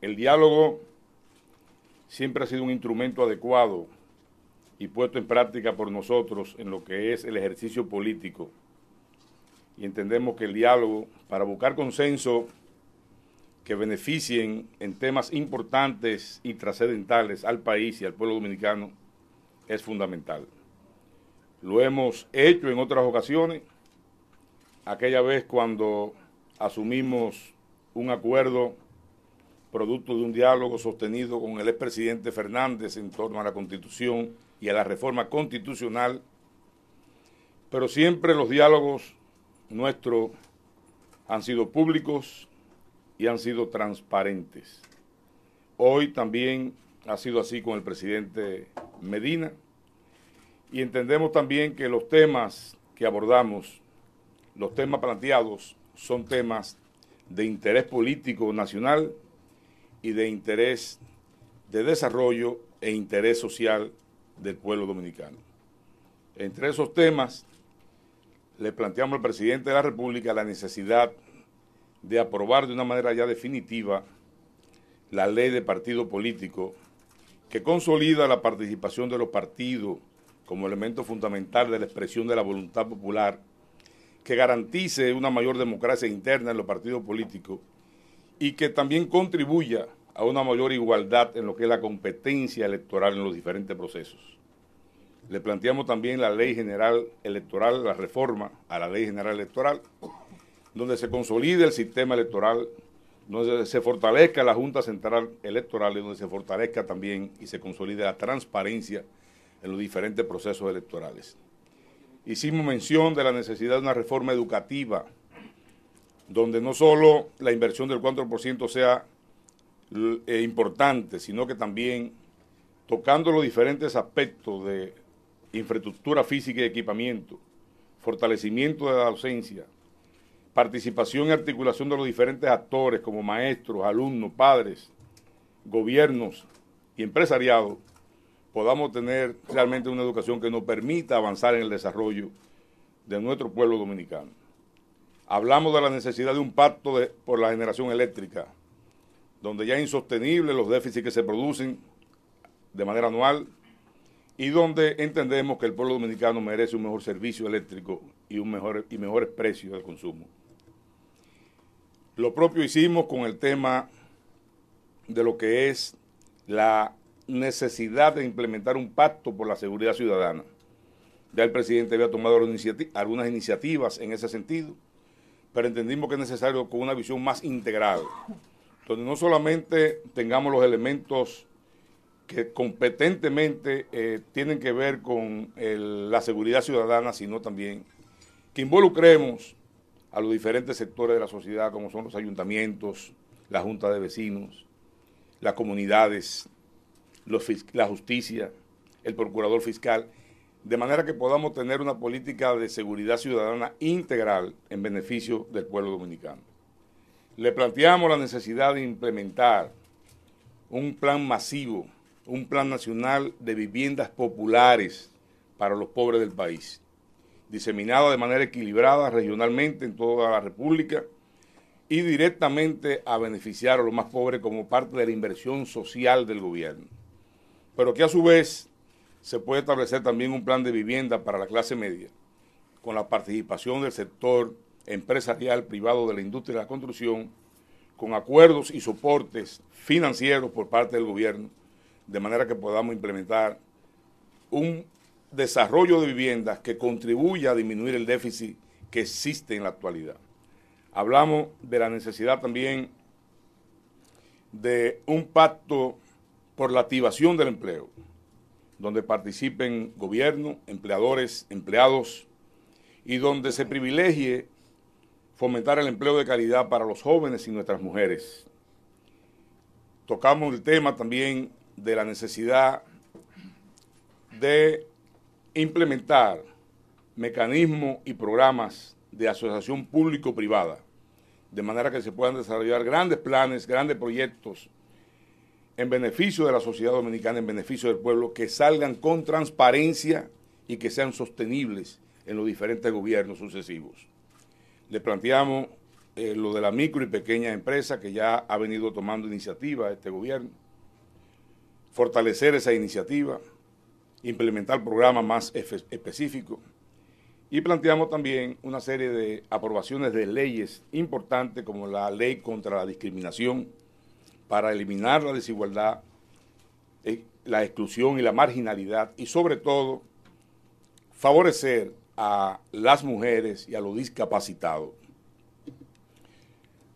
El diálogo siempre ha sido un instrumento adecuado y puesto en práctica por nosotros en lo que es el ejercicio político. Y entendemos que el diálogo, para buscar consenso que beneficien en temas importantes y trascendentales al país y al pueblo dominicano, es fundamental. Lo hemos hecho en otras ocasiones, aquella vez cuando asumimos un acuerdo producto de un diálogo sostenido con el expresidente Fernández en torno a la constitución y a la reforma constitucional, pero siempre los diálogos nuestros han sido públicos y han sido transparentes. Hoy también ha sido así con el presidente Medina y entendemos también que los temas que abordamos, los temas planteados, son temas de interés político nacional y de interés de desarrollo e interés social del pueblo dominicano. Entre esos temas, le planteamos al presidente de la República la necesidad de aprobar de una manera ya definitiva la ley de partido político que consolida la participación de los partidos como elemento fundamental de la expresión de la voluntad popular, que garantice una mayor democracia interna en los partidos políticos y que también contribuya a una mayor igualdad en lo que es la competencia electoral en los diferentes procesos. Le planteamos también la ley general electoral, la reforma a la ley general electoral, donde se consolide el sistema electoral, donde se fortalezca la Junta Central Electoral y donde se fortalezca también y se consolide la transparencia en los diferentes procesos electorales. Hicimos mención de la necesidad de una reforma educativa, donde no solo la inversión del 4% sea e importante, sino que también tocando los diferentes aspectos de infraestructura física y equipamiento, fortalecimiento de la docencia, participación y articulación de los diferentes actores como maestros, alumnos, padres, gobiernos y empresariados, podamos tener realmente una educación que nos permita avanzar en el desarrollo de nuestro pueblo dominicano. Hablamos de la necesidad de un pacto por la generación eléctrica, donde ya es insostenible los déficits que se producen de manera anual y donde entendemos que el pueblo dominicano merece un mejor servicio eléctrico y, un mejor, y mejores precios del consumo. Lo propio hicimos con el tema de lo que es la necesidad de implementar un pacto por la seguridad ciudadana. Ya el presidente había tomado algunas iniciativas en ese sentido, pero entendimos que es necesario con una visión más integrada donde no solamente tengamos los elementos que competentemente eh, tienen que ver con la seguridad ciudadana, sino también que involucremos a los diferentes sectores de la sociedad, como son los ayuntamientos, la junta de vecinos, las comunidades, la justicia, el procurador fiscal, de manera que podamos tener una política de seguridad ciudadana integral en beneficio del pueblo dominicano le planteamos la necesidad de implementar un plan masivo, un plan nacional de viviendas populares para los pobres del país, diseminado de manera equilibrada regionalmente en toda la República y directamente a beneficiar a los más pobres como parte de la inversión social del gobierno. Pero que a su vez se puede establecer también un plan de vivienda para la clase media, con la participación del sector empresarial privado de la industria de la construcción con acuerdos y soportes financieros por parte del gobierno, de manera que podamos implementar un desarrollo de viviendas que contribuya a disminuir el déficit que existe en la actualidad. Hablamos de la necesidad también de un pacto por la activación del empleo, donde participen gobierno, empleadores, empleados, y donde se privilegie fomentar el empleo de calidad para los jóvenes y nuestras mujeres. Tocamos el tema también de la necesidad de implementar mecanismos y programas de asociación público-privada, de manera que se puedan desarrollar grandes planes, grandes proyectos en beneficio de la sociedad dominicana, en beneficio del pueblo, que salgan con transparencia y que sean sostenibles en los diferentes gobiernos sucesivos le planteamos eh, lo de la micro y pequeña empresa que ya ha venido tomando iniciativa este gobierno, fortalecer esa iniciativa, implementar programas más específicos y planteamos también una serie de aprobaciones de leyes importantes como la ley contra la discriminación para eliminar la desigualdad, eh, la exclusión y la marginalidad y sobre todo favorecer a las mujeres y a los discapacitados.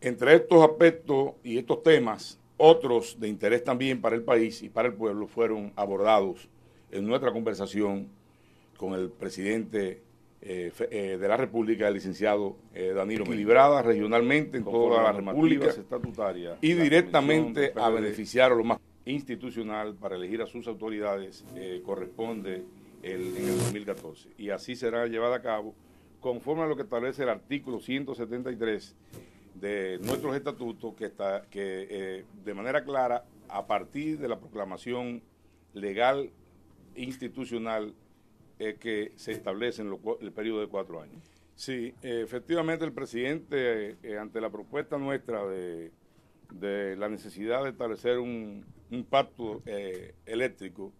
Entre estos aspectos y estos temas, otros de interés también para el país y para el pueblo fueron abordados en nuestra conversación con el presidente eh, eh, de la República, el licenciado eh, Danilo Milibrada, regionalmente en toda la República estatutaria, y directamente a beneficiar a lo más institucional para elegir a sus autoridades corresponde en el 2014. Y así será llevada a cabo conforme a lo que establece el artículo 173 de nuestros estatutos, que, está, que eh, de manera clara, a partir de la proclamación legal institucional eh, que se establece en el periodo de cuatro años. Sí, eh, efectivamente el presidente, ante la propuesta nuestra de, la necesidad de establecer un pacto eléctrico,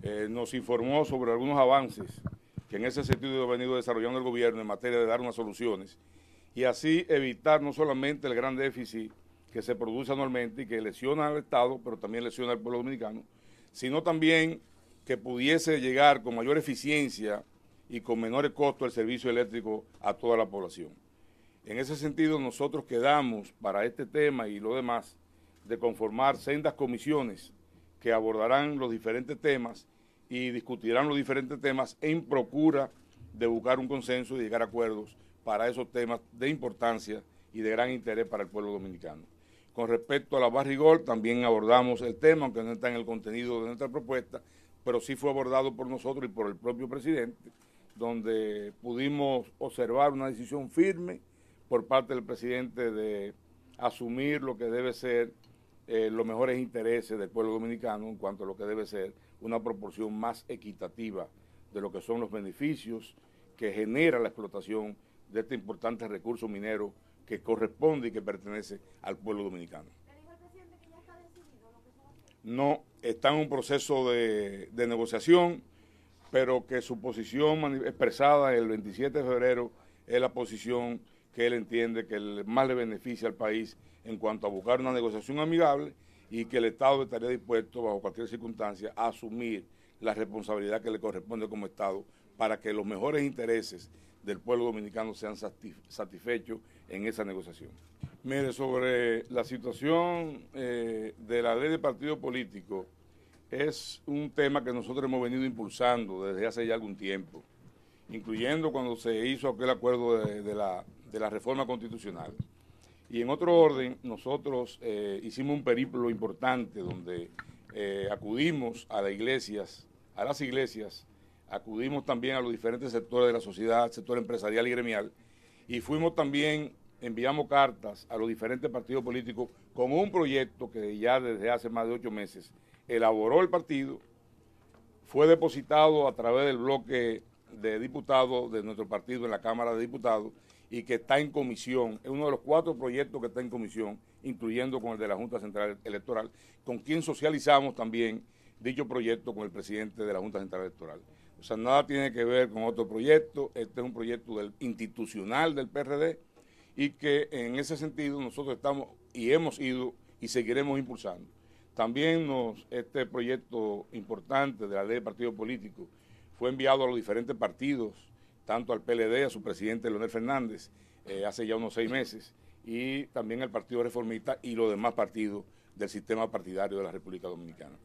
eh, nos informó sobre algunos avances que en ese sentido ha venido desarrollando el gobierno en materia de dar unas soluciones y así evitar no solamente el gran déficit que se produce anualmente y que lesiona al Estado, pero también lesiona al pueblo dominicano, sino también que pudiese llegar con mayor eficiencia y con menores costos el servicio eléctrico a toda la población. En ese sentido, nosotros quedamos para este tema y lo demás de conformar sendas comisiones que abordarán los diferentes temas y discutirán los diferentes temas en procura de buscar un consenso y llegar a acuerdos para esos temas de importancia y de gran interés para el pueblo dominicano. Con respecto a la Barrigol, también abordamos el tema, aunque no está en el contenido de nuestra propuesta, pero sí fue abordado por nosotros y por el propio presidente, donde pudimos observar una decisión firme por parte del presidente de asumir lo que debe ser eh, los mejores intereses del pueblo dominicano en cuanto a lo que debe ser una proporción más equitativa de lo que son los beneficios que genera la explotación de este importante recurso minero que corresponde y que pertenece al pueblo dominicano. No, está en un proceso de, de negociación, pero que su posición expresada el 27 de febrero es la posición que él entiende que más le beneficia al país en cuanto a buscar una negociación amigable y que el Estado estaría dispuesto, bajo cualquier circunstancia, a asumir la responsabilidad que le corresponde como Estado para que los mejores intereses del pueblo dominicano sean satisfechos en esa negociación. Mire, sobre la situación eh, de la ley de partido político, es un tema que nosotros hemos venido impulsando desde hace ya algún tiempo, incluyendo cuando se hizo aquel acuerdo de la, de la reforma constitucional. Y en otro orden, nosotros eh, hicimos un periplo importante donde eh, acudimos a las iglesias, a las iglesias, acudimos también a los diferentes sectores de la sociedad, sector empresarial y gremial, y fuimos también, enviamos cartas a los diferentes partidos políticos con un proyecto que ya desde hace más de ocho meses elaboró el partido, fue depositado a través del bloque de diputados de nuestro partido en la Cámara de Diputados y que está en comisión, es uno de los cuatro proyectos que está en comisión, incluyendo con el de la Junta Central Electoral, con quien socializamos también dicho proyecto con el presidente de la Junta Central Electoral. O sea, nada tiene que ver con otro proyecto, este es un proyecto del, institucional del PRD y que en ese sentido nosotros estamos y hemos ido y seguiremos impulsando. También nos, este proyecto importante de la ley de partidos políticos fue enviado a los diferentes partidos tanto al PLD, a su presidente Leonel Fernández, eh, hace ya unos seis meses, y también al Partido Reformista y los demás partidos del sistema partidario de la República Dominicana.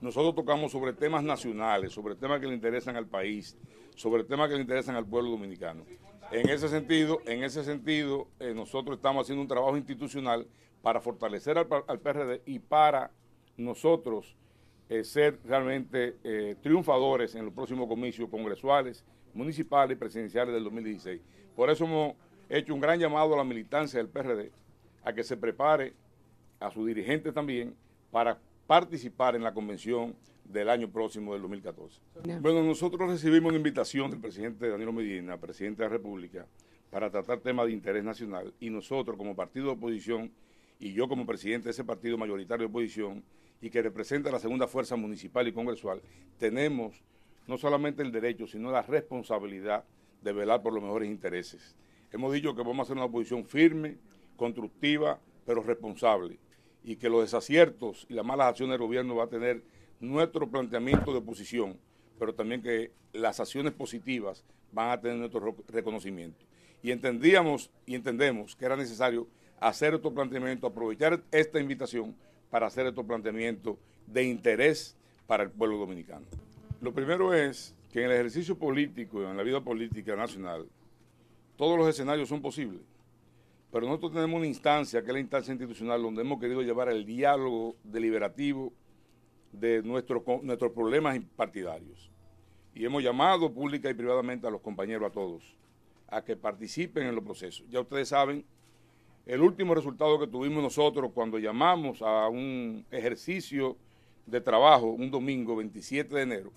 Nosotros tocamos sobre temas nacionales, sobre temas que le interesan al país, sobre temas que le interesan al pueblo dominicano. En ese sentido, en ese sentido eh, nosotros estamos haciendo un trabajo institucional para fortalecer al, al PRD y para nosotros eh, ser realmente eh, triunfadores en los próximos comicios congresuales, municipales y presidenciales del 2016. Por eso hemos hecho un gran llamado a la militancia del PRD a que se prepare, a su dirigente también, para participar en la convención del año próximo del 2014. Bueno, nosotros recibimos una invitación del presidente Danilo Medina, presidente de la República, para tratar temas de interés nacional y nosotros como partido de oposición y yo como presidente de ese partido mayoritario de oposición, y que representa la segunda fuerza municipal y congresual, tenemos no solamente el derecho, sino la responsabilidad de velar por los mejores intereses. Hemos dicho que vamos a hacer una posición firme, constructiva, pero responsable, y que los desaciertos y las malas acciones del gobierno va a tener nuestro planteamiento de oposición, pero también que las acciones positivas van a tener nuestro reconocimiento. Y entendíamos y entendemos que era necesario hacer otro planteamiento, aprovechar esta invitación para hacer estos planteamientos de interés para el pueblo dominicano. Lo primero es que en el ejercicio político y en la vida política nacional, todos los escenarios son posibles, pero nosotros tenemos una instancia, que es la instancia institucional, donde hemos querido llevar el diálogo deliberativo de nuestros problemas partidarios. Y hemos llamado pública y privadamente a los compañeros, a todos, a que participen en los procesos. Ya ustedes saben el último resultado que tuvimos nosotros cuando llamamos a un ejercicio de trabajo un domingo 27 de enero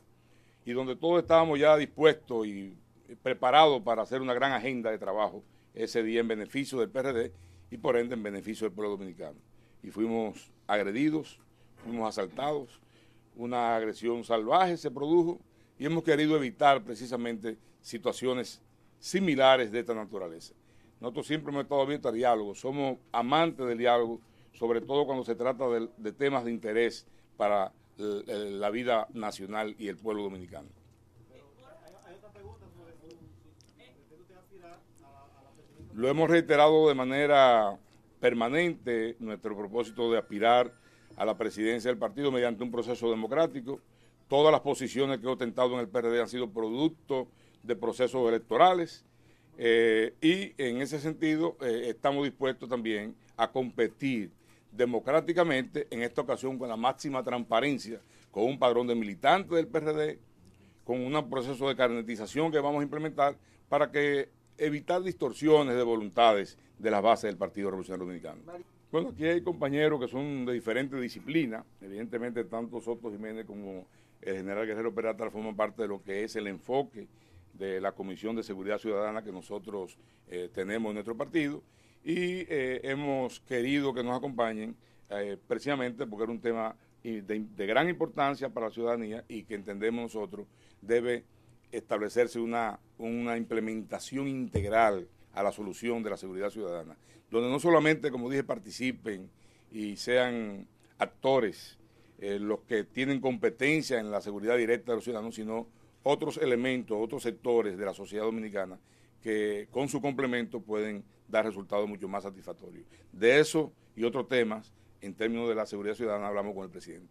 y donde todos estábamos ya dispuestos y preparados para hacer una gran agenda de trabajo ese día en beneficio del PRD y por ende en beneficio del pueblo dominicano. Y fuimos agredidos, fuimos asaltados, una agresión salvaje se produjo y hemos querido evitar precisamente situaciones similares de esta naturaleza. Nosotros siempre hemos estado abiertos al diálogo, somos amantes del diálogo, sobre todo cuando se trata de, temas de interés para la vida nacional y el pueblo dominicano. Lo hemos reiterado de manera permanente nuestro propósito de aspirar a la presidencia del partido mediante un proceso democrático. Todas las posiciones que he ostentado en el PRD han sido producto de procesos electorales eh, y en ese sentido eh, estamos dispuestos también a competir democráticamente, en esta ocasión con la máxima transparencia, con un padrón de militantes del PRD, con un proceso de carnetización que vamos a implementar para que evitar distorsiones de voluntades de las bases del Partido Revolucionario Dominicano. Bueno, aquí hay compañeros que son de diferentes disciplinas, evidentemente tanto Soto Jiménez como el general Guerrero Peralta forman parte de lo que es el enfoque de la Comisión de Seguridad Ciudadana que nosotros eh, tenemos en nuestro partido y eh, hemos querido que nos acompañen eh, precisamente porque era un tema de, gran importancia para la ciudadanía y que entendemos nosotros debe establecerse una, una implementación integral a la solución de la seguridad ciudadana, donde no solamente, como dije, participen y sean actores los que tienen competencia en la seguridad directa de los ciudadanos, sino otros elementos, otros sectores de la sociedad dominicana que con su complemento pueden dar resultados mucho más satisfactorios. De eso y otros temas, en términos de la seguridad ciudadana, hablamos con el presidente.